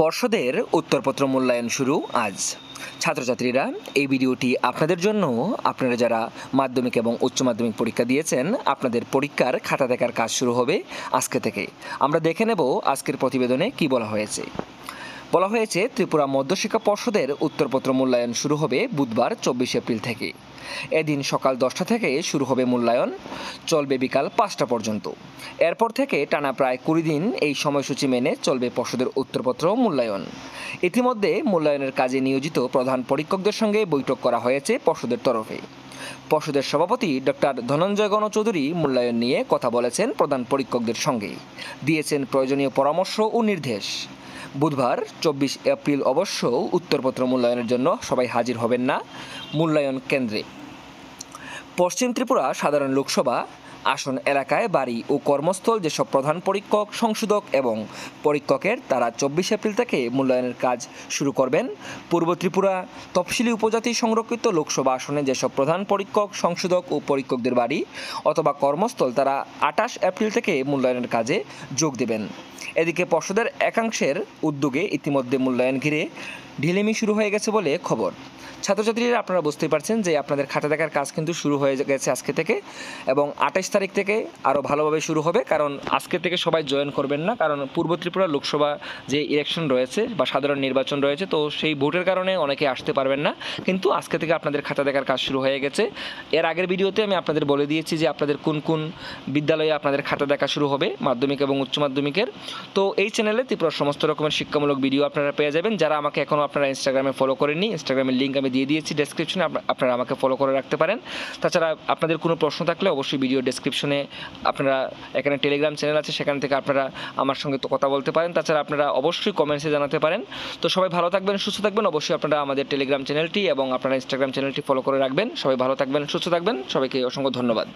পর্ষদের উত্তরপত্র মূল্যায়ন শুরু আজ ছাত্রছাত্রীরা এই ভিডিওটি আপনাদের জন্য আপনারা যারা মাধ্যমিক এবং উচ্চ মাধ্যমিক পরীক্ষা দিয়েছেন আপনাদের পরীক্ষার খাতা দেখার কাজ শুরু হবে আজকে থেকে আমরা দেখে নেব আজকের প্রতিবেদনে কি বলা হয়েছে বলা হয়েছে ত্রিপুরা মধ্যশিক্ষা পর্ষদের উত্তরপত্র মূল্যায়ন শুরু হবে বুধবার চব্বিশ এপ্রিল থেকে এদিন সকাল দশটা থেকে শুরু হবে মূল্যায়ন চলবে বিকাল পাঁচটা পর্যন্ত এরপর থেকে টানা প্রায় কুড়ি দিন এই সময়সূচি মেনে চলবে পর্ষদের উত্তরপত্র মূল্যায়ন ইতিমধ্যে মূল্যায়নের কাজে নিয়োজিত প্রধান পরীক্ষকদের সঙ্গে বৈঠক করা হয়েছে পর্ষদের তরফে পর্ষদের সভাপতি ডক্টর ধনঞ্জয় গণচৌধুরী মূল্যায়ন নিয়ে কথা বলেছেন প্রধান পরীক্ষকদের সঙ্গে দিয়েছেন প্রয়োজনীয় পরামর্শ ও নির্দেশ বুধবার চব্বিশ এপ্রিল অবশ্য উত্তরপত্র মূল্যায়নের জন্য সবাই হাজির হবেন না মূল্যায়ন কেন্দ্রে পশ্চিম ত্রিপুরা সাধারণ লোকসভা আসন এলাকায় বাড়ি ও কর্মস্থল যেসব প্রধান পরীক্ষক সংশোধক এবং পরীক্ষকের তারা চব্বিশ এপ্রিল থেকে মূল্যায়নের কাজ শুরু করবেন পূর্ব ত্রিপুরা তফসিলি উপজাতি সংরক্ষিত লোকসভা আসনে যেসব প্রধান পরীক্ষক সংশোধক ও পরীক্ষকদের বাড়ি অথবা কর্মস্থল তারা আটাশ এপ্রিল থেকে মূল্যায়নের কাজে যোগ দেবেন এদিকে পর্ষদের একাংশের উদ্যোগে ইতিমধ্যে মূল্যায়ন ঘিরে ঢিলেমি শুরু হয়ে গেছে বলে খবর ছাত্রছাত্রীরা আপনারা বুঝতেই পারছেন যে আপনাদের খাতা দেখার কাজ কিন্তু শুরু হয়ে গেছে আজকে থেকে এবং আঠাশ তারিখ থেকে আরও ভালোভাবে শুরু হবে কারণ আজকে থেকে সবাই জয়েন করবেন না কারণ পূর্ব ত্রিপুরা লোকসভা যে ইলেকশন রয়েছে বা সাধারণ নির্বাচন রয়েছে তো সেই ভোটের কারণে অনেকে আসতে পারবেন না কিন্তু আজকে থেকে আপনাদের খাতা দেখার কাজ শুরু হয়ে গেছে এর আগের ভিডিওতে আমি আপনাদের বলে দিয়েছি যে আপনাদের কোন কোন বিদ্যালয়ে আপনাদের খাতা দেখা শুরু হবে মাধ্যমিক এবং উচ্চ মাধ্যমিকের তো এই চ্যানেলে ত্রিপুরার সমস্ত রকমের শিক্ষামূলক ভিডিও আপনারা পেয়ে যাবেন যারা আমাকে এখনও আপনারা ইনস্টাগ্রামে ফলো করেননি ইনস্টাগ্রামের লিঙ্ক আমি দিয়ে দিয়েছি ডেসক্রিপশনে আপনারা আমাকে ফলো করে রাখতে পারেন তাছাড়া আপনাদের কোনো প্রশ্ন থাকলে অবশ্যই ভিডিও ডেসক্রিপশনে আপনারা এখানে টেলিগ্রাম চ্যানেল আছে সেখান থেকে আপনারা আমার সঙ্গে তো কথা বলতে পারেন তাছাড়া আপনারা অবশ্যই কমেন্টসে জানাতে পারেন তো সবাই ভালো থাকবেন সুস্থ থাকবেন অবশ্যই আপনারা আমাদের টেলিগ্রাম চ্যানেলটি এবং আপনারা ইনস্টাগ্রাম চ্যানেলটি ফলো করে রাখবেন সবাই ভালো থাকবেন সুস্থ থাকবেন সবাইকে অসংখ্য ধন্যবাদ